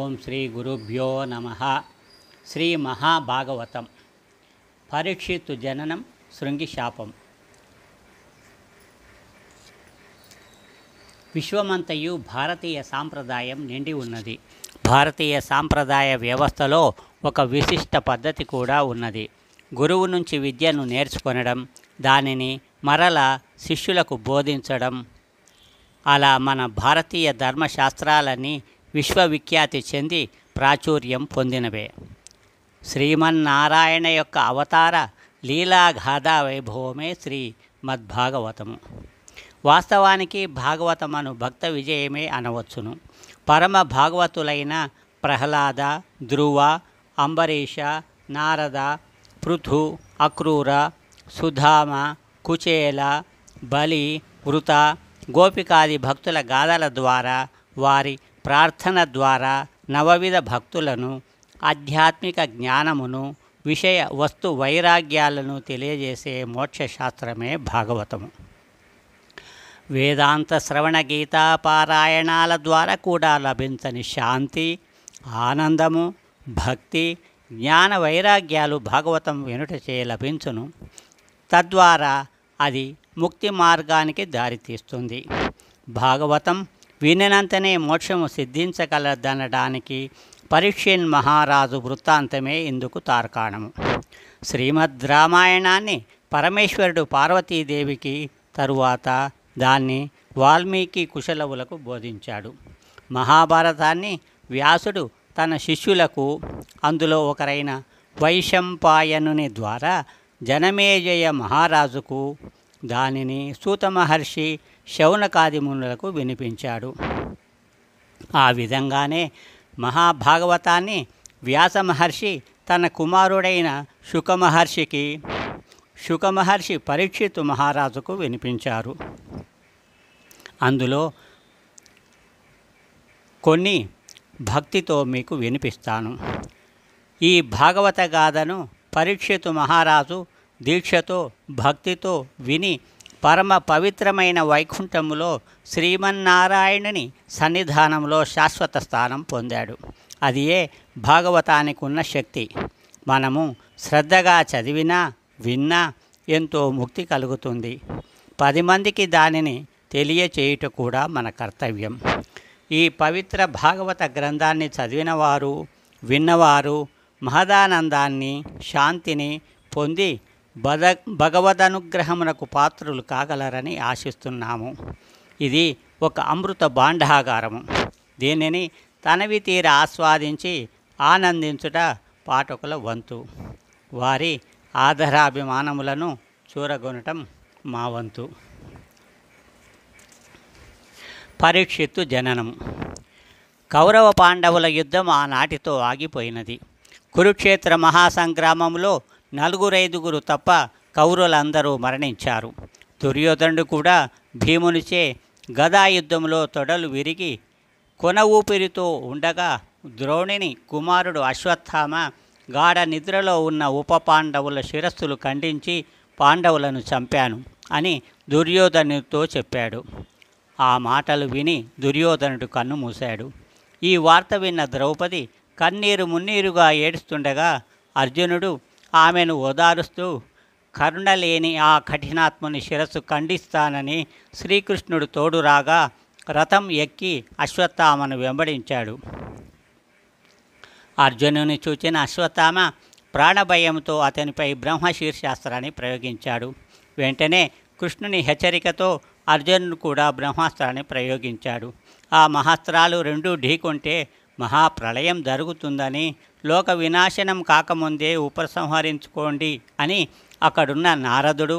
ఓం శ్రీ గురుభ్యో నమ శ్రీ మహాభాగవతం పరీక్షిత్తు జననం శృంగిశాపం విశ్వమంతయు భారతీయ సాంప్రదాయం నిండి ఉన్నది భారతీయ సాంప్రదాయ వ్యవస్థలో ఒక విశిష్ట పద్ధతి కూడా ఉన్నది గురువు నుంచి విద్యను నేర్చుకొనడం దానిని మరల శిష్యులకు బోధించడం అలా మన భారతీయ ధర్మశాస్త్రాలని విశ్వవిఖ్యాతి చెంది ప్రాచుర్యం పొందినవే శ్రీమన్నారాయణ యొక్క అవతార లీలాగాథా వైభవమే శ్రీ మద్భాగవతము వాస్తవానికి భాగవతమను భక్త విజయమే అనవచ్చును పరమ భాగవతులైన ప్రహ్లాద ధ్రువ అంబరీష నారద పృథు అక్రూర సుధామ కుచేల బలి వృత గోపికాది భక్తుల గాథల ద్వారా వారి ప్రార్థన ద్వారా నవవిధ భక్తులను ఆధ్యాత్మిక జ్ఞానమును విషయ వస్తు వైరాగ్యాలను తెలియజేసే మోక్షశాస్త్రమే భాగవతము వేదాంత శ్రవణ గీతా పారాయణాల ద్వారా కూడా లభించని శాంతి ఆనందము భక్తి జ్ఞాన వైరాగ్యాలు భాగవతం వెనుట చే లభించును తద్వారా అది ముక్తి మార్గానికి దారితీస్తుంది భాగవతం వినినంతనే మోక్షము సిద్ధించగలదనడానికి పరిక్షన్ మహారాజు వృత్తాంతమే ఇందుకు తార్కాణము శ్రీమద్ రామాయణాన్ని పరమేశ్వరుడు పార్వతీదేవికి తరువాత దాన్ని వాల్మీకి కుశలవులకు బోధించాడు మహాభారతాన్ని వ్యాసుడు తన శిష్యులకు అందులో ఒకరైన వైశంపాయనుని ద్వారా జనమేజయ మహారాజుకు దానిని సూతమహర్షి శౌనకాదిమునులకు వినిపించాడు ఆ విధంగానే మహాభాగవతాన్ని వ్యాస మహర్షి తన కుమారుడైన శుకమహర్షికి శుకమహర్షి పరీక్షితు మహారాజుకు వినిపించారు అందులో కొన్ని భక్తితో మీకు వినిపిస్తాను ఈ భాగవత గాథను పరీక్షితు మహారాజు దీక్షతో భక్తితో విని పరమ పవిత్రమైన వైకుంఠములో శ్రీమన్నారాయణుని సన్నిధానంలో శాశ్వత స్థానం పొందాడు అది ఏ భాగవతానికి ఉన్న శక్తి మనము శ్రద్ధగా చదివినా విన్నా ఎంతో ముక్తి కలుగుతుంది పది మందికి దానిని తెలియచేయుట కూడా మన కర్తవ్యం ఈ పవిత్ర భాగవత గ్రంథాన్ని చదివినవారు విన్నవారు మహదానందాన్ని శాంతిని పొంది భద భగవదనుగ్రహమునకు పాత్రులు కాగలరని ఆశిస్తున్నాము ఇది ఒక అమృత భాండాగారము దీనిని తనవి తీర ఆస్వాదించి ఆనందించుట పాఠకుల వంతు వారి ఆదరాభిమానములను చూరగొనటం మా వంతు పరీక్షిత్తు జననం కౌరవ పాండవుల యుద్ధం ఆనాటితో ఆగిపోయినది కురుక్షేత్ర మహాసంగ్రామంలో నలుగురైదుగురు తప్ప కౌరులందరూ మరణించారు దుర్యోధనుడు కూడా భీమునిచే గదాయుద్ధంలో తొడలు విరిగి కొన ఊపిరితో ఉండగా ద్రోణిని కుమారుడు అశ్వత్థామ గాఢ నిద్రలో ఉన్న ఉప పాండవుల శిరస్సులు ఖండించి పాండవులను చంపాను అని దుర్యోధనుడితో చెప్పాడు ఆ మాటలు విని దుర్యోధనుడు కన్ను మూశాడు ఈ వార్త విన్న ద్రౌపది కన్నీరు మున్నీరుగా ఏడుస్తుండగా అర్జునుడు ఆమెను ఓదారుస్తూ కరుణ లేని ఆ కఠినాత్మని శిరస్సు ఖండిస్తానని శ్రీకృష్ణుడు తోడు రాగా రథం ఎక్కి అశ్వత్థామను వెంబడించాడు అర్జునుని చూచిన అశ్వత్థామ ప్రాణభయంతో అతనిపై బ్రహ్మశీర్షాస్త్రాన్ని ప్రయోగించాడు వెంటనే కృష్ణుని హెచ్చరికతో అర్జునుడు కూడా బ్రహ్మాస్త్రాన్ని ప్రయోగించాడు ఆ మహాస్త్రాలు రెండూ ఢీకొంటే మహాప్రళయం జరుగుతుందని లోక వినాశనం కాకముందే ఉపసంహరించుకోండి అని అక్కడున్న నారదుడు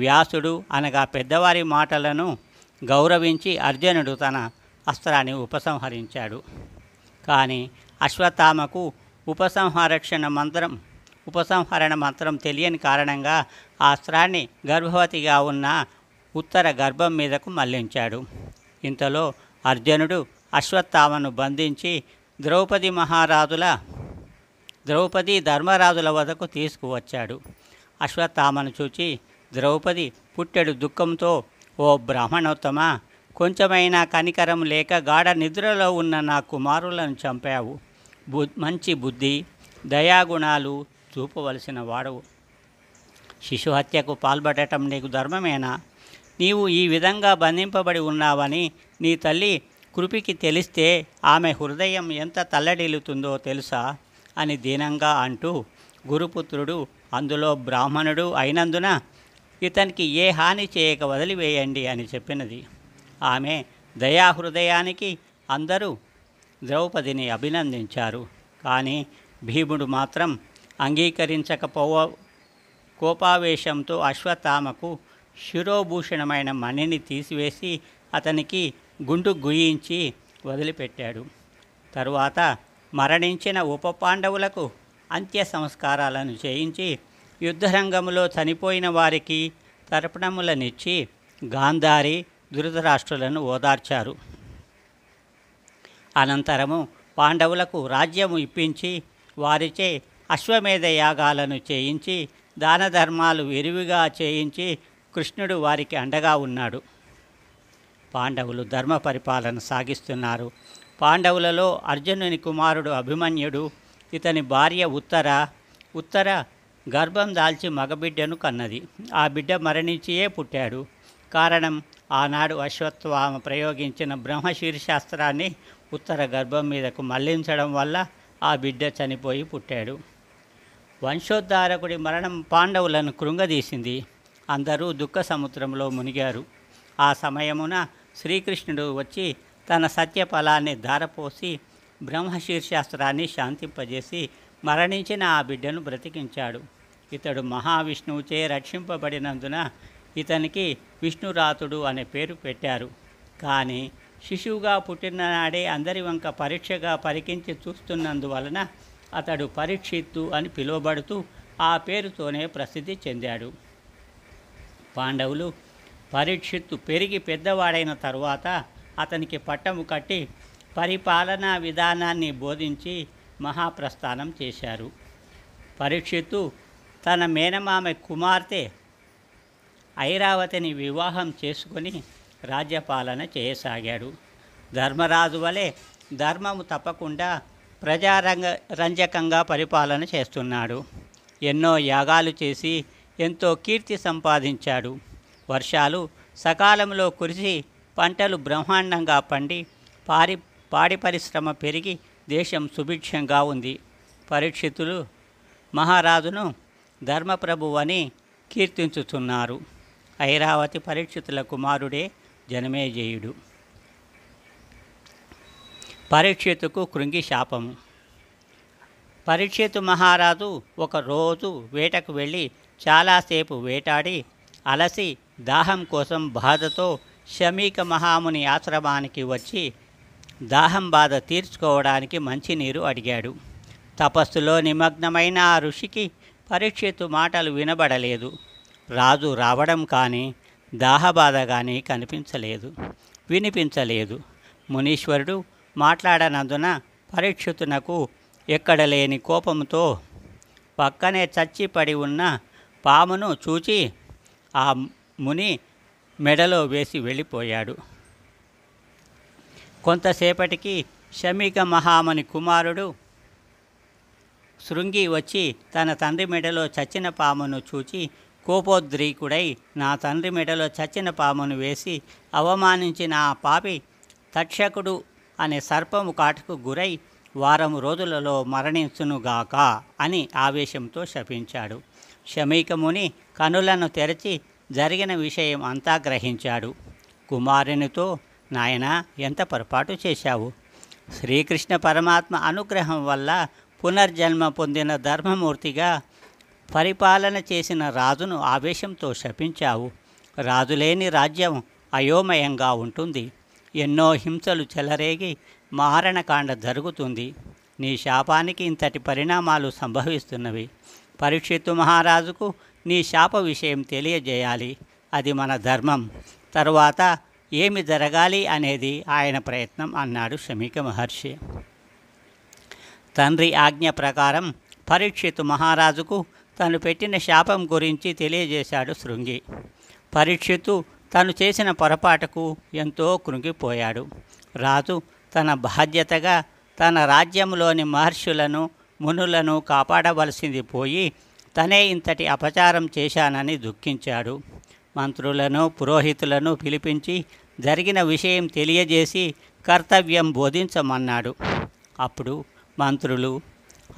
వ్యాసుడు అనగా పెద్దవారి మాటలను గౌరవించి అర్జునుడు తన అస్త్రాన్ని ఉపసంహరించాడు కానీ అశ్వత్థామకు ఉపసంహరక్షణ మంత్రం ఉపసంహరణ మంత్రం తెలియని కారణంగా ఆ అస్త్రాన్ని గర్భవతిగా ఉన్న ఉత్తర గర్భం మీదకు మళ్లించాడు ఇంతలో అర్జునుడు అశ్వత్థామను బంధించి ద్రౌపది మహారాజుల ద్రౌపది ధర్మరాజుల వద్దకు తీసుకువచ్చాడు అశ్వత్థామను చూచి ద్రౌపది పుట్టెడు దుఃఖంతో ఓ బ్రాహ్మణోత్తమ కొంచెమైనా కనికరం లేక గాఢ నిద్రలో ఉన్న నా కుమారులను చంపావు బు మంచి బుద్ధి దయాగుణాలు చూపవలసిన వాడవు శిశుహత్యకు పాల్పడటం నీకు ధర్మమేనా నీవు ఈ విధంగా బంధింపబడి ఉన్నావని నీ తల్లి కృపికి తెలిస్తే ఆమె హృదయం ఎంత తల్లడిల్లుతుందో తెలుసా అని దీనంగా అంటూ గురుపుత్రుడు అందులో బ్రాహ్మణుడు అయినందున ఇతనికి ఏ హాని చేయక వదిలివేయండి అని చెప్పినది ఆమె దయా హృదయానికి అందరూ ద్రౌపదిని అభినందించారు కానీ భీముడు మాత్రం అంగీకరించకపోవ కోపావేశంతో అశ్వత్థామకు శిరోభూషణమైన మణిని తీసివేసి అతనికి గుండు గుయించి వదిలిపెట్టాడు తరువాత మరణించిన ఉప పాండవులకు అంత్య సంస్కారాలను చేయించి యుద్ధరంగంలో చనిపోయిన వారికి తర్పణములనిచ్చి గాంధారి ధృతరాష్ట్రులను ఓదార్చారు అనంతరము పాండవులకు రాజ్యము ఇప్పించి వారిచే అశ్వమేధ యాగాలను చేయించి దాన ధర్మాలు విరివిగా చేయించి కృష్ణుడు వారికి అండగా ఉన్నాడు పాండవులు ధర్మ పరిపాలన సాగిస్తున్నారు పాండవులలో అర్జునుని కుమారుడు అభిమన్యుడు ఇతని భార్య ఉత్తర ఉత్తర గర్భం దాల్చి మగబిడ్డను కన్నది ఆ బిడ్డ మరణించియే పుట్టాడు కారణం ఆనాడు అశ్వత్వామ ప్రయోగించిన బ్రహ్మశీర్షాస్త్రాన్ని ఉత్తర గర్భం మీదకు మళ్లించడం వల్ల ఆ బిడ్డ చనిపోయి పుట్టాడు వంశోద్ధారకుడి మరణం పాండవులను కృంగదీసింది అందరూ దుఃఖ సముద్రంలో మునిగారు ఆ సమయమున శ్రీకృష్ణుడు వచ్చి తన సత్య ఫలాన్ని ధారపోసి బ్రహ్మశీర్షాస్త్రాన్ని శాంతింపజేసి మరణించిన ఆ బిడ్డను బ్రతికించాడు ఇతడు మహావిష్ణువుచే రక్షింపబడినందున ఇతనికి విష్ణురాతుడు అనే పేరు పెట్టారు కానీ శిశువుగా పుట్టిననాడే అందరి వంక పరీక్షగా పరికించి చూస్తున్నందువలన అతడు పరీక్షిత్తు అని పిలువబడుతూ ఆ పేరుతోనే ప్రసిద్ధి చెందాడు పాండవులు పరీక్షిత్తు పెరిగి పెద్దవాడైన తరువాత అతనికి పట్టము కట్టి పరిపాలనా విధానాన్ని బోధించి మహాప్రస్థానం చేశారు పరీక్షిత్తు తన మేనమామ కుమార్తె ఐరావతిని వివాహం చేసుకొని రాజ్యపాలన చేయసాగాడు ధర్మరాజు వలె ధర్మము తప్పకుండా ప్రజారంగ రంజకంగా పరిపాలన చేస్తున్నాడు ఎన్నో యాగాలు చేసి ఎంతో కీర్తి సంపాదించాడు వర్షాలు సకాలంలో కురిసి పంటలు బ్రహ్మాండంగా పండి పారి పాడి పరిశ్రమ పెరిగి దేశం సుభిక్షంగా ఉంది పరీక్షితులు మహారాజును ధర్మప్రభు అని కీర్తించుతున్నారు ఐరావతి పరీక్షితుల కుమారుడే జనమేజయుడు పరీక్షితుకు కృంగి శాపము పరీక్షితు మహారాజు ఒకరోజు వేటకు వెళ్ళి చాలాసేపు వేటాడి అలసి దాహం కోసం బాధతో శమీక మహాముని ఆశ్రమానికి వచ్చి దాహం బాధ తీర్చుకోవడానికి మంచినీరు అడిగాడు తపస్సులో నిమగ్నమైన ఆ ఋషికి పరీక్షిత్తు మాటలు వినబడలేదు రాజు రావడం కానీ దాహబాధ కానీ కనిపించలేదు వినిపించలేదు మునీశ్వరుడు మాట్లాడనందున పరీక్షితునకు ఎక్కడలేని కోపంతో పక్కనే చచ్చిపడి ఉన్న పామును చూచి ఆ ముని మెడలో వేసి వెళ్ళిపోయాడు కొంతసేపటికి శమిక మహామని కుమారుడు శృంగి వచ్చి తన తండ్రి మెడలో చచ్చిన పామును చూచి కోపోద్రీకుడై నా తండ్రి మెడలో చచ్చిన పామును వేసి అవమానించిన ఆ పాపి తక్షకుడు అనే సర్పము కాటుకు గురై వారం రోజులలో మరణించునుగాక అని ఆవేశంతో శపించాడు శమీకముని కనులను తెరచి జరిగిన విషయం అంతా గ్రహించాడు కుమారునితో నాయన ఎంత పొరపాటు చేశావు శ్రీకృష్ణ పరమాత్మ అనుగ్రహం వల్ల పునర్జన్మ పొందిన ధర్మమూర్తిగా పరిపాలన చేసిన రాజును ఆవేశంతో శపించావు రాజులేని రాజ్యం అయోమయంగా ఉంటుంది ఎన్నో హింసలు చెలరేగి మారణకాండ జరుగుతుంది నీ శాపానికి ఇంతటి పరిణామాలు సంభవిస్తున్నవి పరీక్షిత్తు మహారాజుకు నీ శాప విషయం తెలియజేయాలి అది మన ధర్మం తరువాత ఏమి జరగాలి అనేది ఆయన ప్రయత్నం అన్నాడు శమీక మహర్షి తండ్రి ఆజ్ఞ ప్రకారం పరీక్షితు మహారాజుకు తను పెట్టిన శాపం గురించి తెలియజేశాడు శృంగి పరీక్షితు తను చేసిన పొరపాటుకు ఎంతో కృంగిపోయాడు రాజు తన బాధ్యతగా తన రాజ్యంలోని మహర్షులను మునులను కాపాడవలసింది పోయి తనే ఇంతటి అపచారం చేశానని దుఃఖించాడు మంత్రులను పురోహితులను పిలిపించి జరిగిన విషయం తెలియజేసి కర్తవ్యం బోధించమన్నాడు అప్పుడు మంత్రులు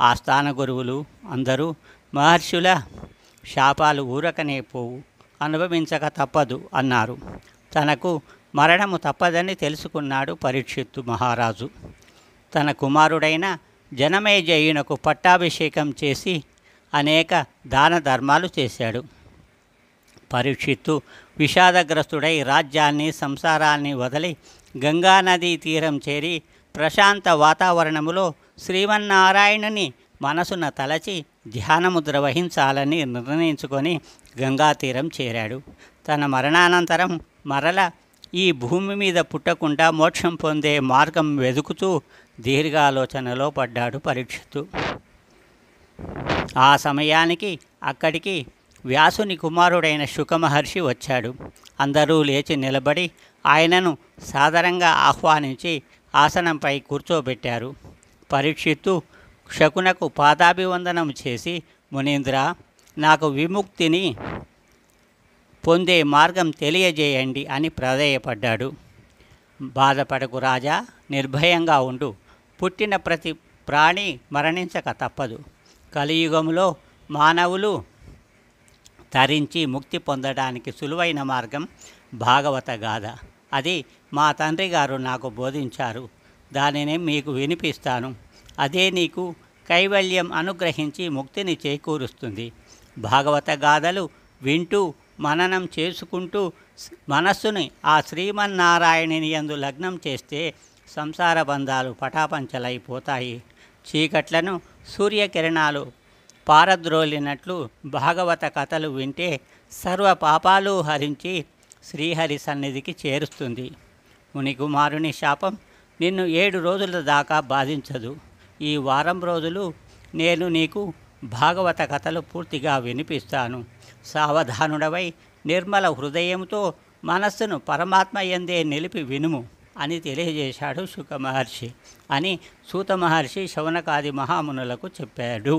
ఆస్థాన గురువులు అందరూ మహర్షుల శాపాలు ఊరకనే పోవు అనుభవించక తప్పదు అన్నారు తనకు మరణము తప్పదని తెలుసుకున్నాడు పరీక్షిత్తు మహారాజు తన కుమారుడైన జనమేజయునకు పట్టాభిషేకం చేసి అనేక దాన ధర్మాలు చేశాడు పరీక్షిత్తు విషాదగ్రస్తుడై రాజ్యాన్ని సంసారాన్ని వదిలి గంగానదీ తీరం చేరి ప్రశాంత వాతావరణములో శ్రీమన్నారాయణుని మనసున తలచి ధ్యానముద్ర వహించాలని నిర్ణయించుకొని గంగా తీరం చేరాడు తన మరణానంతరం మరల ఈ భూమి మీద పుట్టకుండా మోక్షం పొందే మార్గం వెతుకుతూ దీర్ఘాలోచనలో పడ్డాడు పరీక్షిత్తు ఆ సమయానికి అక్కడికి వ్యాసుని కుమారుడైన శుకమహర్షి వచ్చాడు అందరూ లేచి నిలబడి ఆయనను సాదరంగా ఆహ్వానించి ఆసనంపై కూర్చోబెట్టారు పరీక్షిత్తు శకునకు పాదాభివందనం చేసి మునీంద్ర నాకు విముక్తిని పొందే మార్గం తెలియజేయండి అని ప్రాధేయపడ్డాడు బాధపడకు రాజా నిర్భయంగా ఉండు పుట్టిన ప్రతి ప్రాణి మరణించక తప్పదు కలియుగంలో మానవులు తరించి ముక్తి పొందడానికి సులువైన మార్గం భాగవత గాథ అది మా తండ్రి గారు నాకు బోధించారు దానిని మీకు వినిపిస్తాను అదే నీకు కైవల్యం అనుగ్రహించి ముక్తిని చేకూరుస్తుంది భాగవత గాథలు వింటూ మననం చేసుకుంటూ మనస్సుని ఆ శ్రీమన్నారాయణుని ఎందు లగ్నం చేస్తే సంసార బంధాలు పటాపంచలైపోతాయి చీకట్లను సూర్యకిరణాలు పారద్రోలినట్లు భాగవత కథలు వింటే సర్వ పాపాలు హరించి శ్రీహరి సన్నిధికి చేరుస్తుంది మునికుమారుని శాపం నిన్ను ఏడు రోజుల దాకా బాధించదు ఈ వారం రోజులు నేను నీకు భాగవత కథలు పూర్తిగా వినిపిస్తాను సావధానుడవై నిర్మల హృదయంతో మనస్సును పరమాత్మ ఎందే నిలిపి వినుము అని తెలియజేశాడు శుక మహర్షి అని సూత మహర్షి మహామునులకు చెప్పాడు